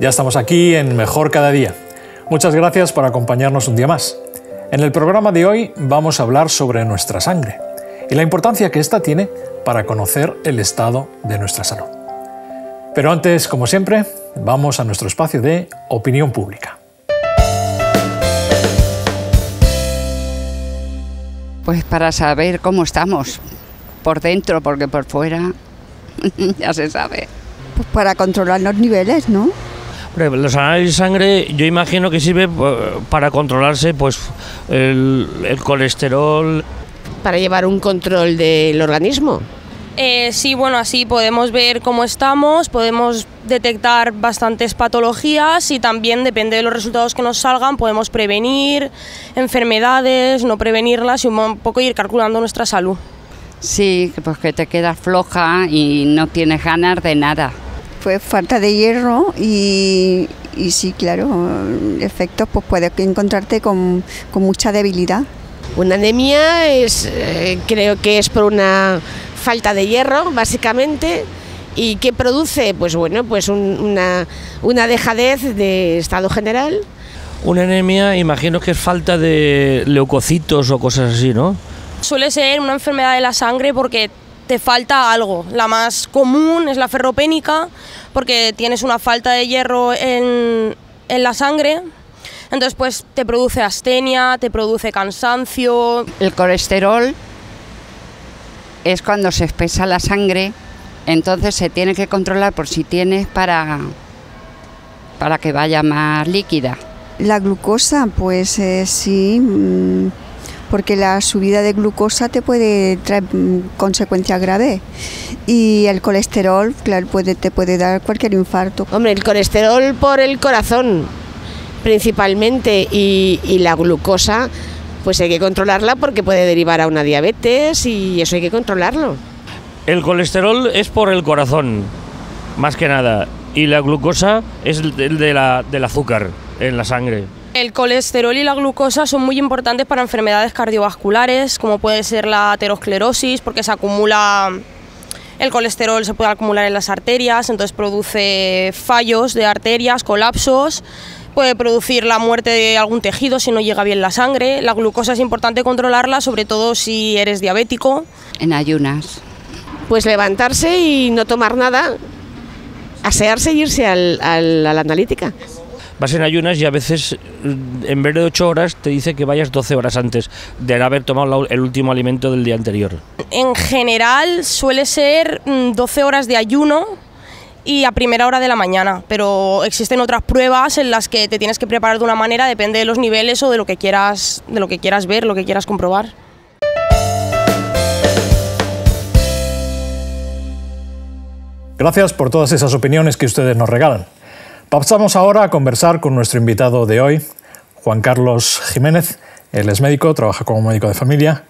Ya estamos aquí en Mejor Cada Día. Muchas gracias por acompañarnos un día más. En el programa de hoy vamos a hablar sobre nuestra sangre y la importancia que ésta tiene para conocer el estado de nuestra salud. Pero antes, como siempre, vamos a nuestro espacio de opinión pública. Pues para saber cómo estamos, por dentro, porque por fuera ya se sabe. Pues para controlar los niveles, ¿no? Los análisis de sangre yo imagino que sirve eh, para controlarse pues el, colesterol. Para llevar un control del organismo. Eh, sí, bueno, así podemos ver cómo estamos, podemos detectar bastantes patologías y también depende de los resultados que nos salgan podemos prevenir enfermedades, no prevenirlas y un poco ir calculando nuestra salud. Sí, pues que te quedas floja y no tienes ganas de nada fue falta de hierro y, sí, claro, efectos, pues puede encontrarte con, mucha debilidad. Una anemia es, eh, creo que es por una falta de hierro, básicamente, y que produce, pues bueno, pues una, una dejadez de estado general. Una anemia, imagino que es falta de leucocitos o cosas así, ¿no? Suele ser una enfermedad de la sangre porque te falta algo. La más común es la ferropénica, porque tienes una falta de hierro en, la sangre. Entonces, pues te produce astenia, te produce cansancio. El colesterol es cuando se espesa la sangre, entonces se tiene que controlar por si tienes para, para que vaya más líquida. La glucosa, pues eh, sí. Mm, porque la subida de glucosa te puede traer mm, consecuencias graves y el colesterol, claro, puede, te puede dar cualquier infarto. Hombre, el colesterol por el corazón principalmente y, la glucosa, pues hay que controlarla porque puede derivar a una diabetes y eso hay que controlarlo. El colesterol es por el corazón, más que nada, y la glucosa es el de la, del azúcar en la sangre. El colesterol y la glucosa son muy importantes para enfermedades cardiovasculares, como puede ser la aterosclerosis, porque se acumula el colesterol se puede acumular en las arterias, entonces produce fallos de arterias, colapsos, puede producir la muerte de algún tejido si no llega bien la sangre. La glucosa es importante controlarla, sobre todo si eres diabético. En ayunas. Pues levantarse y no tomar nada, asearse e irse al, a la analítica vas en ayunas y a veces en vez de 8 horas te dice que vayas 12 horas antes de haber tomado el último alimento del día anterior. En general suele ser 12 mm, horas de ayuno y a primera hora de la mañana, pero existen otras pruebas en las que te tienes que preparar de una manera, depende de los niveles o de lo que quieras, de lo que quieras ver, lo que quieras comprobar. Gracias por todas esas opiniones que ustedes nos regalan. Pasamos ahora a conversar con nuestro invitado de hoy, Juan Carlos Jiménez. Él es médico, trabaja como médico de familia.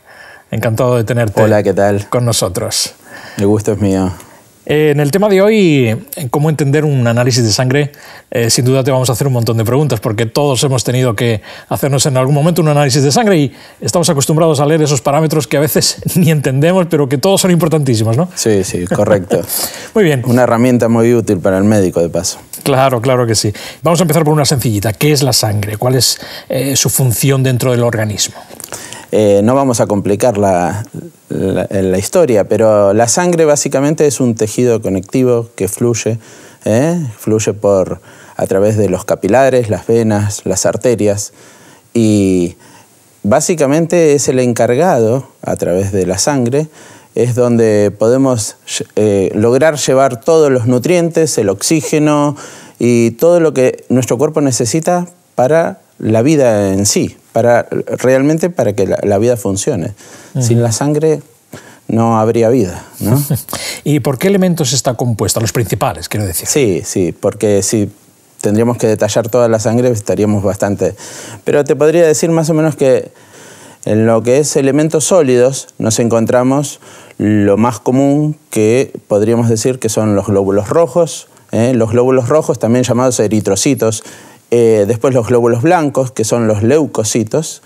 Encantado de tenerte Hola, ¿qué tal? con nosotros. El gusto es mío. Eh, en el tema de hoy, cómo entender un análisis de sangre, eh, sin duda te vamos a hacer un montón de preguntas, porque todos hemos tenido que hacernos en algún momento un análisis de sangre y estamos acostumbrados a leer esos parámetros que a veces ni entendemos, pero que todos son importantísimos, ¿no? Sí, sí, correcto. muy bien. Una herramienta muy útil para el médico, de paso. Claro, claro que sí. Vamos a empezar por una sencillita. ¿Qué es la sangre? ¿Cuál es eh, su función dentro del organismo? Eh, no vamos a complicar la, historia, pero la sangre básicamente es un tejido conectivo que fluye, ¿eh? fluye por, a través de los capilares, las venas, las arterias, y básicamente es el encargado, a través de la sangre, es donde podemos eh, lograr llevar todos los nutrientes, el oxígeno y todo lo que nuestro cuerpo necesita para la vida en sí, para, realmente para que la, vida funcione. Sin la sangre no habría vida. ¿Y por qué elementos está compuesta? Los principales, quiero decir. Sí, sí, porque si tendríamos que detallar toda la sangre estaríamos bastante... Pero te podría decir más o menos que en lo que es elementos sólidos nos encontramos lo más común que podríamos decir que son los glóbulos rojos, ¿eh? los glóbulos rojos también llamados eritrocitos, eh, después los glóbulos blancos, que son los leucocitos,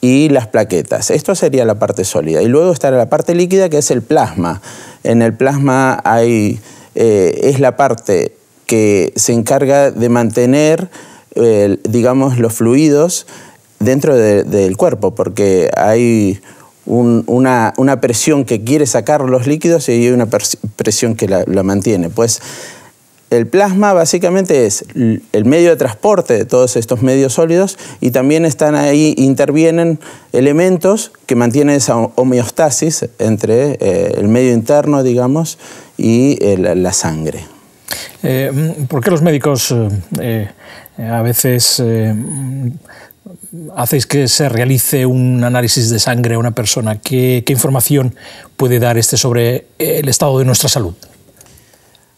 y las plaquetas. Esto sería la parte sólida. Y luego estará la parte líquida, que es el plasma. En el plasma hay, eh, es la parte que se encarga de mantener, eh, digamos, los fluidos dentro del cuerpo, porque hay una, una, presión que quiere sacar los líquidos y hay una presión que la, la mantiene. Pues el plasma básicamente es el medio de transporte de todos estos medios sólidos y también están ahí, intervienen elementos que mantienen esa homeostasis entre eh, el medio interno, digamos, y eh, la sangre. Eh, mm, ¿Por qué los médicos a veces mm, hacéis que se realice un análisis de sangre a una persona? qué información puede dar este sobre el estado de nuestra salud?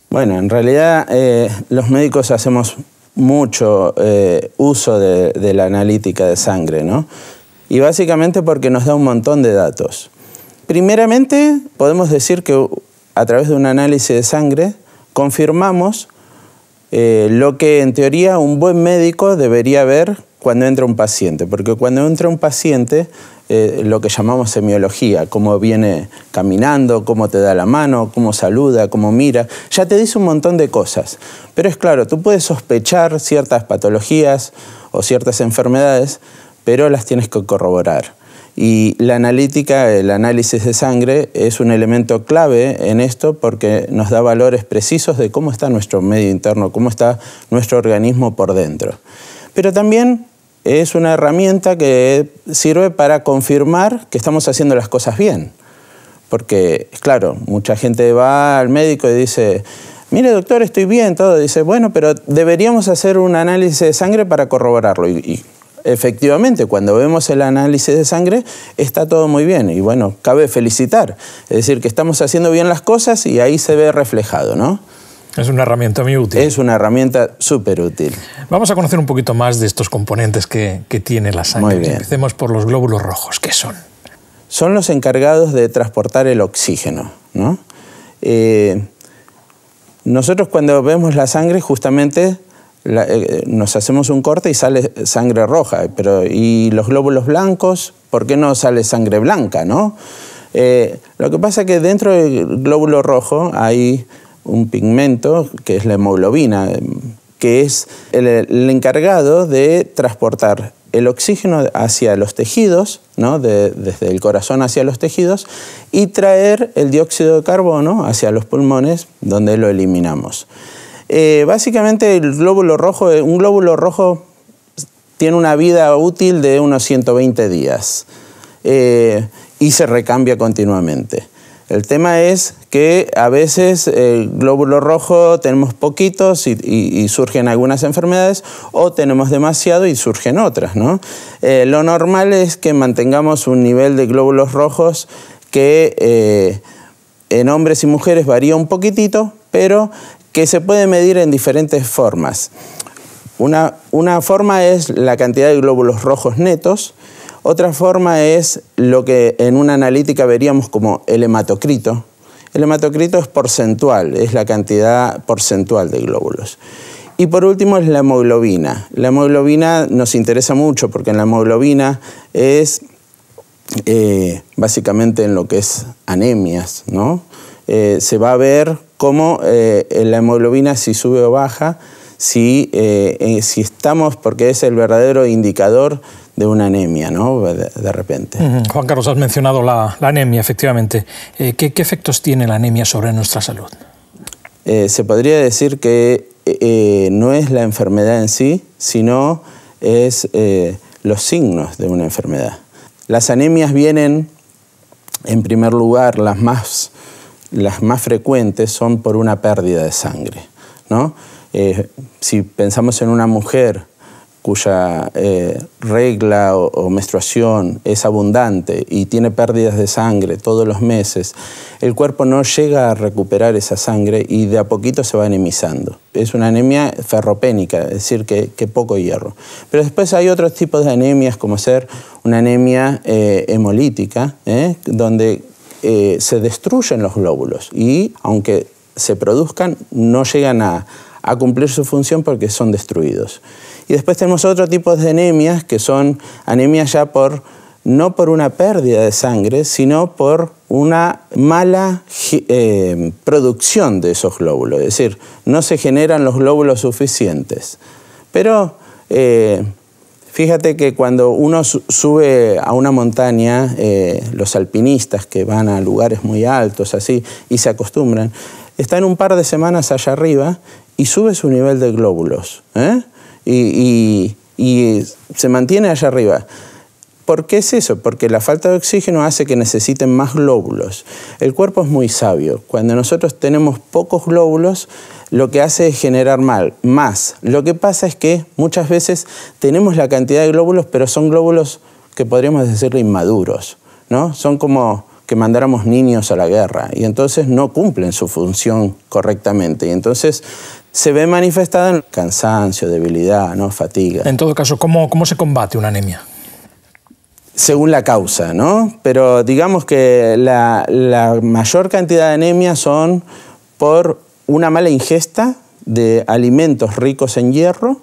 Bueno, en realidad eh, los médicos hacemos mucho eh, uso de, la analítica de sangre, ¿no? Y básicamente porque nos da un montón de datos. Primeramente, podemos decir que a través de un análisis de sangre confirmamos eh, lo que en teoría un buen médico debería ver cuando entra un paciente, porque cuando entra un paciente eh, lo que llamamos semiología, cómo viene caminando, cómo te da la mano, cómo saluda, cómo mira, ya te dice un montón de cosas. Pero es claro, tú puedes sospechar ciertas patologías o ciertas enfermedades, pero las tienes que corroborar. Y la analítica, el análisis de sangre, es un elemento clave en esto porque nos da valores precisos de cómo está nuestro medio interno, cómo está nuestro organismo por dentro. Pero también es una herramienta que sirve para confirmar que estamos haciendo las cosas bien. Porque, claro, mucha gente va al médico y dice, mire doctor, estoy bien, todo. Dice, bueno, pero deberíamos hacer un análisis de sangre para corroborarlo. Y, efectivamente, cuando vemos el análisis de sangre, está todo muy bien. Y bueno, cabe felicitar. Es decir, que estamos haciendo bien las cosas y ahí se ve reflejado, ¿no? Es una herramienta muy útil. Es una herramienta súper útil. Vamos a conocer un poquito más de estos componentes que, tiene la sangre. Muy bien. Empecemos por los glóbulos rojos. ¿Qué son? Son los encargados de transportar el oxígeno. ¿no? Eh, nosotros cuando vemos la sangre justamente eh, nos hacemos un corte y sale sangre roja, pero ¿y los glóbulos blancos? ¿Por qué no sale sangre blanca? ¿no? Eh, lo que pasa es que dentro del glóbulo rojo hay un pigmento que es la hemoglobina, que es el, encargado de transportar el oxígeno hacia los tejidos, desde el corazón hacia los tejidos, y traer el dióxido de carbono hacia los pulmones, donde lo eliminamos. Eh, básicamente el glóbulo rojo, un glóbulo rojo tiene una vida útil de unos 120 días eh, y se recambia continuamente. El tema es que a veces el eh, glóbulo rojo tenemos poquitos y, surgen algunas enfermedades o tenemos demasiado y surgen otras. ¿no? Eh, lo normal es que mantengamos un nivel de glóbulos rojos que eh, en hombres y mujeres varía un poquitito, pero que se puede medir en diferentes formas. una forma es la cantidad de glóbulos rojos netos, otra forma es lo que en una analítica veríamos como el hematocrito. El hematocrito es porcentual, es la cantidad porcentual de glóbulos. Y por último es la hemoglobina. La hemoglobina nos interesa mucho porque en la hemoglobina es eh, básicamente en lo que es anemias, ¿no? Eh, se va a ver cómo eh, la hemoglobina si sube o baja, si, si estamos, porque es el verdadero indicador de una anemia, ¿no? De, repente. Juan Carlos, has mencionado la, anemia, efectivamente. Eh, ¿qué, efectos tiene la anemia sobre nuestra salud? Eh, se podría decir que eh, no es la enfermedad en sí, sino es los signos de una enfermedad. Las anemias vienen, en primer lugar, las más, las más frecuentes son por una pérdida de sangre, ¿no? si pensamos en una mujer cuya eh, regla o, menstruación es abundante y tiene pérdidas de sangre todos los meses, el cuerpo no llega a recuperar esa sangre y de a poquito se va anemizando. Es una anemia ferropénica, es decir, que, poco hierro. Pero después hay otros tipos de anemias, como ser una anemia eh, hemolítica, ¿eh? donde se destruyen los glóbulos y aunque se produzcan, no llegan a, a cumplir su función porque son destruidos. Y después tenemos otro tipo de anemias que son anemias ya por no por una pérdida de sangre, sino por una mala eh, producción de esos glóbulos, es decir, no se generan los glóbulos suficientes. Pero eh, Fíjate que cuando uno sube a una montaña, eh, los alpinistas que van a lugares muy altos así y se acostumbran, están un par de semanas allá arriba y sube su nivel de glóbulos ¿eh? y, eh, se mantiene allá arriba. ¿Por qué es eso? Porque la falta de oxígeno hace que necesiten más glóbulos. El cuerpo es muy sabio. Cuando nosotros tenemos pocos glóbulos, lo que hace es generar mal, más. Lo que pasa es que muchas veces tenemos la cantidad de glóbulos, pero son glóbulos que podríamos decirle inmaduros, ¿no? Son como que mandáramos niños a la guerra y entonces no cumplen su función correctamente. Y entonces se ve manifestada en cansancio, debilidad, ¿no? fatiga. En todo caso, ¿cómo, se combate una anemia? Según la causa, ¿no? Pero digamos que la, mayor cantidad de anemia son por una mala ingesta de alimentos ricos en hierro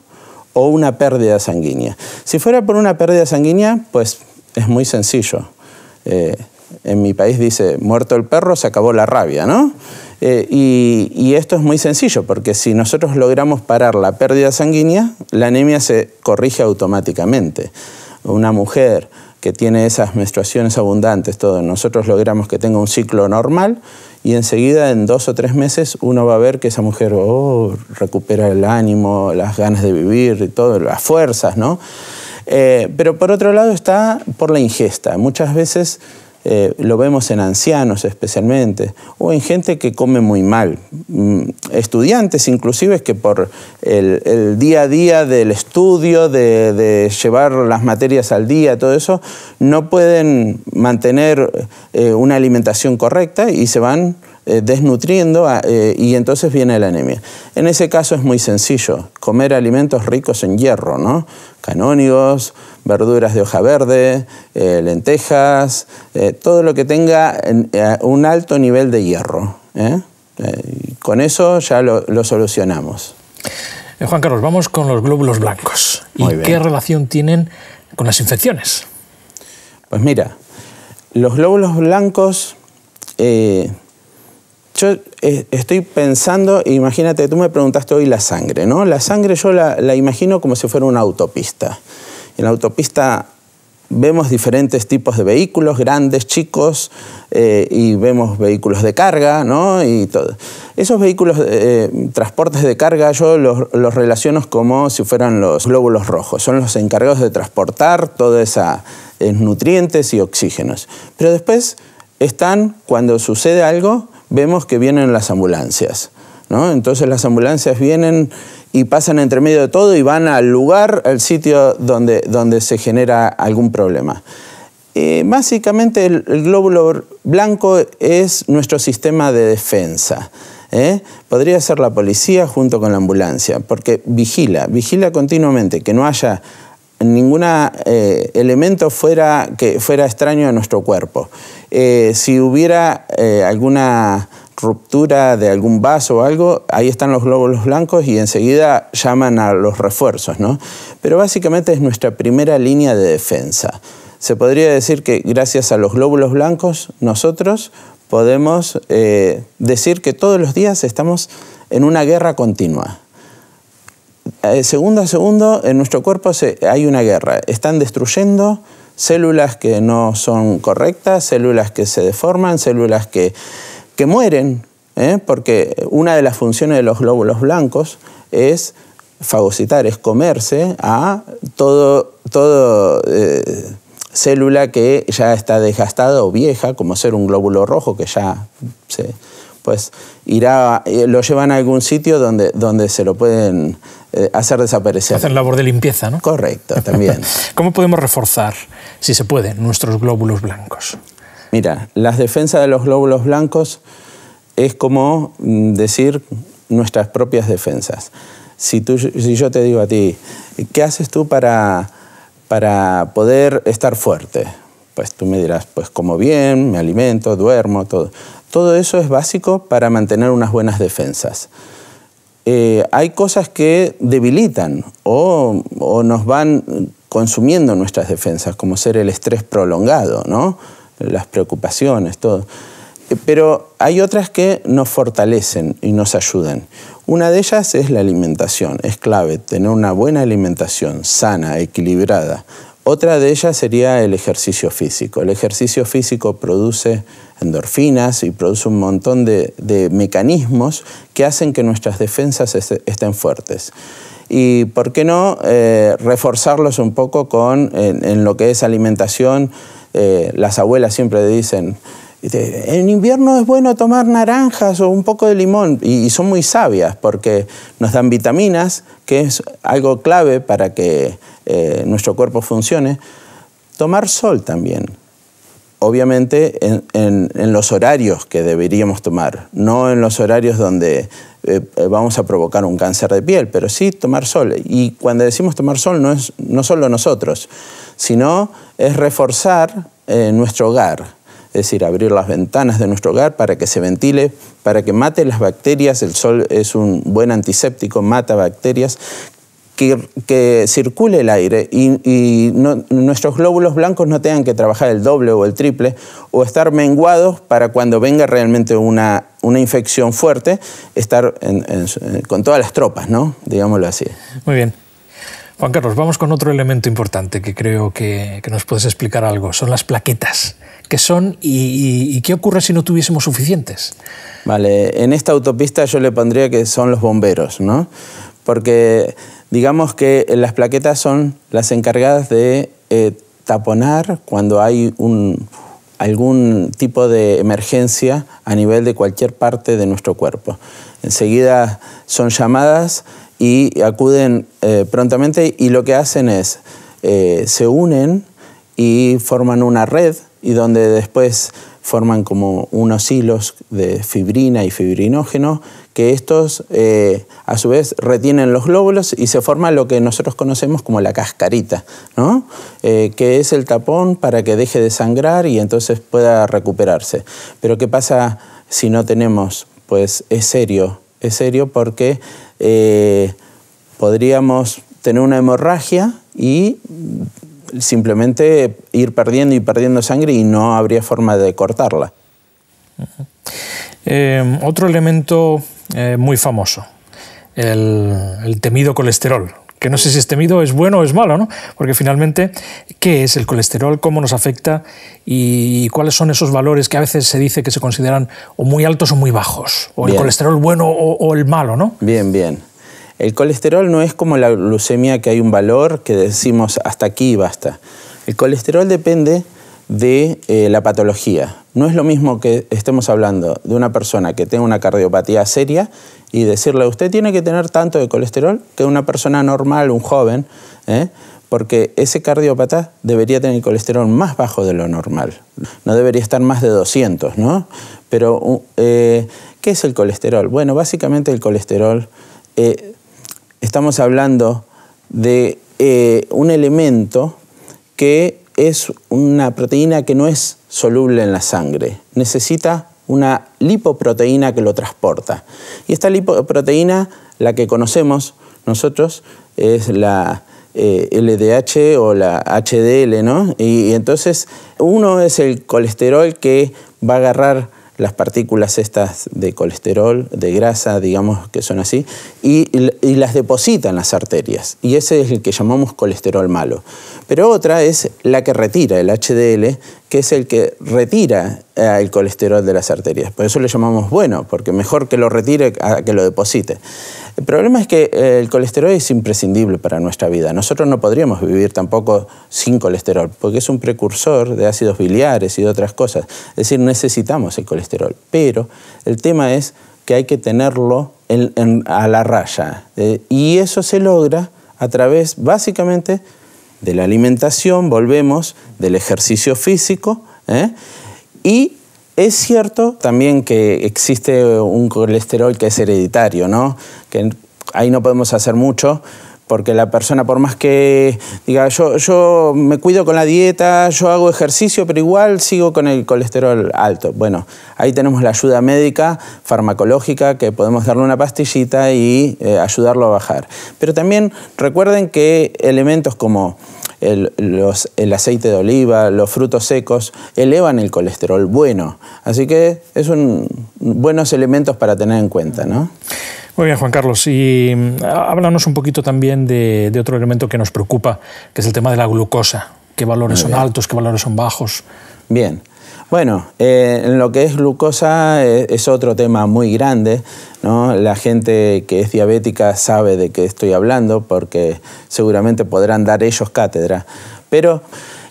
o una pérdida sanguínea. Si fuera por una pérdida sanguínea, pues es muy sencillo. Eh, en mi país dice, muerto el perro, se acabó la rabia, ¿no? Eh, y, esto es muy sencillo, porque si nosotros logramos parar la pérdida sanguínea, la anemia se corrige automáticamente. Una mujer que tiene esas menstruaciones abundantes, todo, nosotros logramos que tenga un ciclo normal y enseguida en dos o tres meses uno va a ver que esa mujer oh, recupera el ánimo, las ganas de vivir y todas las fuerzas, ¿no? Eh, pero por otro lado está por la ingesta. Muchas veces eh, lo vemos en ancianos especialmente, o en gente que come muy mal, mm, estudiantes inclusive que por el, día a día del estudio, de, llevar las materias al día, todo eso, no pueden mantener eh, una alimentación correcta y se van eh, desnutriendo y entonces viene la anemia. En ese caso es muy sencillo, comer alimentos ricos en hierro, ¿no? Canónigos, verduras de hoja verde, eh, lentejas, eh, todo lo que tenga eh, un alto nivel de hierro. con eso ya lo, solucionamos. Juan Carlos, vamos con los glóbulos blancos. ¿Y qué relación tienen con las infecciones? Pues mira, los glóbulos blancos, yo estoy pensando, imagínate, tú me preguntaste hoy la sangre, ¿no? La sangre yo la imagino como si fuera una autopista. En la autopista vemos diferentes tipos de vehículos, grandes, chicos, eh, y vemos vehículos de carga, ¿no? Y todo. Esos vehículos, eh, transportes de carga, yo los, relaciono como si fueran los glóbulos rojos. Son los encargados de transportar toda esa eh, nutrientes y oxígenos. Pero después están, cuando sucede algo, vemos que vienen las ambulancias. Entonces las ambulancias vienen y pasan entre medio de todo y van al lugar, al sitio donde, donde se genera algún problema. Eh, básicamente el, glóbulo blanco es nuestro sistema de defensa. ¿eh? Podría ser la policía junto con la ambulancia, porque vigila, vigila continuamente que no haya ningún eh, elemento fuera, que fuera extraño a nuestro cuerpo. si hubiera alguna ruptura de algún vaso o algo, ahí están los glóbulos blancos y enseguida llaman a los refuerzos, ¿no? Pero básicamente es nuestra primera línea de defensa. Se podría decir que gracias a los glóbulos blancos nosotros podemos eh, decir que todos los días estamos en una guerra continua. Eh, segundo a segundo en nuestro cuerpo hay una guerra. Están destruyendo células que no son correctas, células que se deforman, células que que mueren, ¿eh? porque una de las funciones de los glóbulos blancos es fagocitar, es comerse a todo, todo eh, célula que ya está desgastada o vieja, como ser un glóbulo rojo que ya se, pues irá, eh, lo llevan a algún sitio donde, donde se lo pueden hacer desaparecer. hacer labor de limpieza, ¿no? Correcto, también. ¿Cómo podemos reforzar, si se puede, nuestros glóbulos blancos? Mira, las defensas de los glóbulos blancos es como mm, decir nuestras propias defensas. Si, yo te digo a ti, ¿qué haces tú para, poder estar fuerte? Pues tú me dirás, pues como bien, me alimento, duermo, todo. Todo eso es básico para mantener unas buenas defensas. Eh, hay cosas que debilitan o, o, nos van consumiendo nuestras defensas, como ser el estrés prolongado, ¿no? las preocupaciones, todo. Eh, pero hay otras que nos fortalecen y nos ayudan. Una de ellas es la alimentación. Es clave tener una buena alimentación sana, equilibrada. Otra de ellas sería el ejercicio físico. El ejercicio físico produce endorfinas y produce un montón de, mecanismos que hacen que nuestras defensas estén fuertes y por qué no eh, reforzarlos un poco con en, lo que es alimentación eh, las abuelas siempre dicen, este, en invierno es bueno tomar naranjas o un poco de limón y, son muy sabias porque nos dan vitaminas, que es algo clave para que eh, nuestro cuerpo funcione. Tomar sol también, obviamente en, los horarios que deberíamos tomar, no en los horarios donde eh, eh, vamos a provocar un cáncer de piel, pero sí tomar sol. Y cuando decimos tomar sol no es no solo nosotros, sino es reforzar eh, nuestro hogar, es decir, abrir las ventanas de nuestro hogar para que se ventile, para que mate las bacterias. El sol es un buen antiséptico, mata bacterias que, circule el aire y, nuestros glóbulos blancos no tengan que trabajar el doble o el triple o estar menguados para cuando venga realmente una, una infección fuerte, estar eh, con todas las tropas, ¿no? Digámoslo así. Muy bien. Juan Carlos, vamos con otro elemento importante que creo que, que nos puedes explicar algo. Son las plaquetas. ¿Qué son y, y, qué ocurre si no tuviésemos suficientes? Vale, en esta autopista yo le pondría que son los bomberos, ¿no? Porque Digamos que eh, las plaquetas son las encargadas de eh, taponar cuando hay un, algún tipo de emergencia a nivel de cualquier parte de nuestro cuerpo. Enseguida son llamadas y acuden eh, prontamente y lo que hacen es, se unen y forman una red y donde después forman como unos hilos de fibrina y fibrinógeno, que estos eh, a su vez retienen los glóbulos y se forma lo que nosotros conocemos como la cascarita, ¿no? Eh, que es el tapón para que deje de sangrar y entonces pueda recuperarse. Pero ¿qué pasa si no tenemos? Pues es serio, es serio porque eh, podríamos tener una hemorragia y simplemente ir perdiendo y perdiendo sangre y no habría forma de cortarla. Eh, otro elemento eh, muy famoso, el, temido colesterol, que no sé si es temido, es bueno o es malo, ¿no? Porque finalmente, ¿qué es el colesterol? ¿Cómo nos afecta? ¿Y cuáles son esos valores que a veces se dice que se consideran o muy altos o muy bajos? ¿O el colesterol bueno o, o, el malo, ¿no? Bien, bien. El colesterol no es como la glucemia que hay un valor que decimos hasta aquí y basta. El colesterol depende de eh, la patología. No es lo mismo que estemos hablando de una persona que tenga una cardiopatía seria y decirle, usted tiene que tener tanto de colesterol que una persona normal, un joven, ¿eh? porque ese cardiópata debería tener el colesterol más bajo de lo normal. No debería estar más de 200, ¿no? Pero, eh, ¿qué es el colesterol? Bueno, básicamente el colesterol estamos hablando de eh, un elemento que es una proteína que no es soluble en la sangre. Necesita una lipoproteína que lo transporta. Y esta lipoproteína, la que conocemos nosotros, es la LDH eh, o la HDL, ¿no? y entonces uno es el colesterol que va a agarrar las partículas estas de colesterol, de grasa, digamos que son así, y, las deposita en las arterias. Y ese es el que llamamos colesterol malo. Pero otra es la que retira el HDL, que es el que retira eh, el colesterol de las arterias. Por eso le llamamos bueno, porque mejor que lo retire a que lo deposite. El problema es que eh, el colesterol es imprescindible para nuestra vida. Nosotros no podríamos vivir tampoco sin colesterol, porque es un precursor de ácidos biliares y de otras cosas. Es decir, necesitamos el colesterol. Pero el tema es que hay que tenerlo a la raya. Eh, y eso se logra a través, básicamente, de la alimentación, volvemos del ejercicio físico. ¿eh? Y es cierto también que existe un colesterol que es hereditario, ¿no? que ahí no podemos hacer mucho, porque la persona por más que diga yo, yo me cuido con la dieta, yo hago ejercicio, pero igual sigo con el colesterol alto. Bueno, ahí tenemos la ayuda médica, farmacológica, que podemos darle una pastillita y eh, ayudarlo a bajar. Pero también recuerden que elementos como el, aceite de oliva, los frutos secos, elevan el colesterol bueno. Así que es un, buenos elementos para tener en cuenta, ¿no? Muy bien, Juan Carlos. Y mm, háblanos un poquito también de, otro elemento que nos preocupa, que es el tema de la glucosa. ¿Qué valores son altos? ¿Qué valores son bajos? Bien. Bueno, eh, en lo que es glucosa eh, es otro tema muy grande. ¿no? La gente que es diabética sabe de qué estoy hablando porque seguramente podrán dar ellos cátedra. Pero,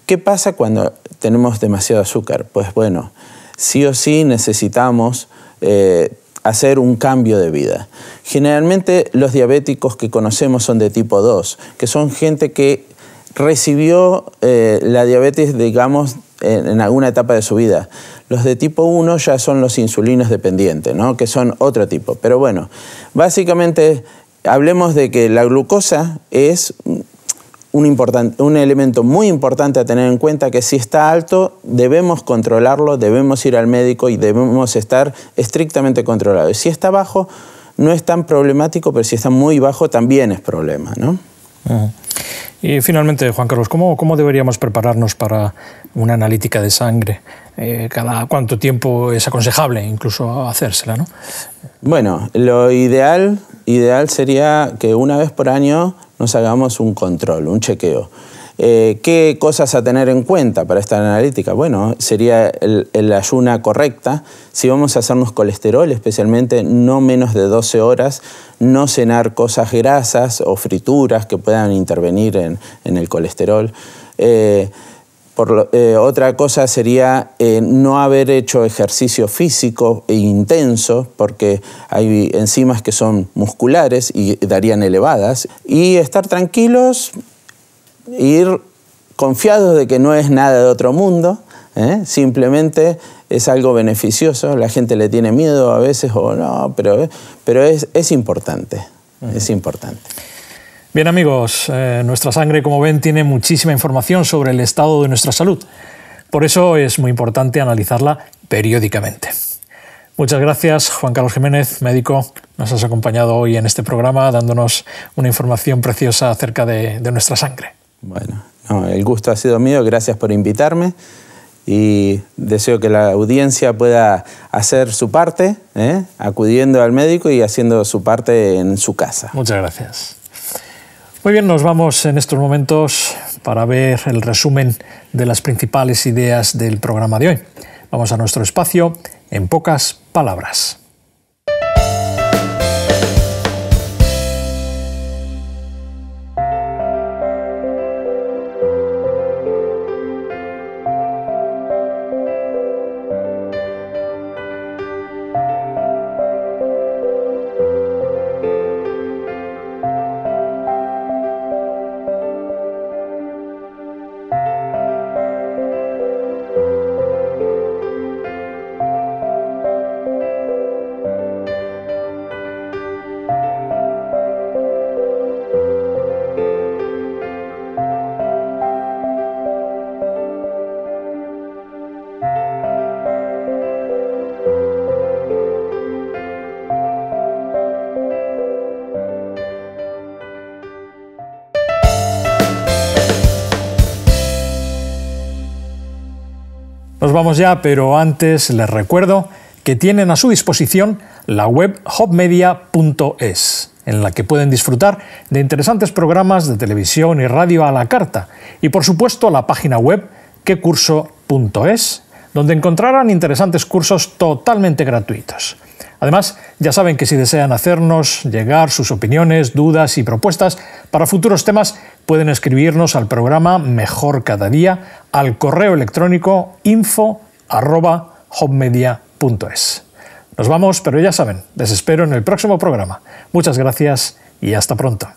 ¿qué pasa cuando tenemos demasiado azúcar? Pues bueno, sí o sí necesitamos eh, hacer un cambio de vida. Generalmente los diabéticos que conocemos son de tipo 2, que son gente que recibió eh, la diabetes, digamos, en, en, alguna etapa de su vida. Los de tipo 1 ya son los insulinos dependientes, ¿no? que son otro tipo. Pero bueno, básicamente hablemos de que la glucosa es un, un elemento muy importante a tener en cuenta que si está alto debemos controlarlo, debemos ir al médico y debemos estar estrictamente controlados. Si está bajo no es tan problemático, pero si está muy bajo también es problema. Y finalmente, Juan Carlos, ¿cómo, ¿cómo, deberíamos prepararnos para una analítica de sangre? Eh, ¿Cada cuánto tiempo es aconsejable incluso hacérsela? ¿no? Bueno, lo ideal, ideal sería que una vez por año nos hagamos un control, un chequeo. Eh, ¿Qué cosas a tener en cuenta para esta analítica? Bueno, sería el, ayuna correcta. Si vamos a hacernos colesterol, especialmente no menos de 12 horas, no cenar cosas grasas o frituras que puedan intervenir en, el colesterol. Eh, por, eh, otra cosa sería eh, no haber hecho ejercicio físico e intenso, porque hay enzimas que son musculares y darían elevadas. Y estar tranquilos, ir confiados de que no es nada de otro mundo, ¿eh? simplemente es algo beneficioso. La gente le tiene miedo a veces o no, pero, pero es, importante, es importante. Bien amigos, eh, nuestra sangre como ven tiene muchísima información sobre el estado de nuestra salud. Por eso es muy importante analizarla periódicamente. Muchas gracias Juan Carlos Jiménez, médico. Nos has acompañado hoy en este programa dándonos una información preciosa acerca de, nuestra sangre. Bueno, el gusto ha sido mío, gracias por invitarme y deseo que la audiencia pueda hacer su parte, ¿eh? acudiendo al médico y haciendo su parte en su casa. Muchas gracias. Muy bien, nos vamos en estos momentos para ver el resumen de las principales ideas del programa de hoy. Vamos a nuestro espacio en pocas palabras. ya, pero antes les recuerdo que tienen a su disposición la web hopmedia.es, en la que pueden disfrutar de interesantes programas de televisión y radio a la carta, y por supuesto la página web quecurso.es, donde encontrarán interesantes cursos totalmente gratuitos. Además, ya saben que si desean hacernos llegar sus opiniones, dudas y propuestas para futuros temas, pueden escribirnos al programa Mejor Cada Día al correo electrónico info.hopmedia.es. Nos vamos, pero ya saben, les espero en el próximo programa. Muchas gracias y hasta pronto.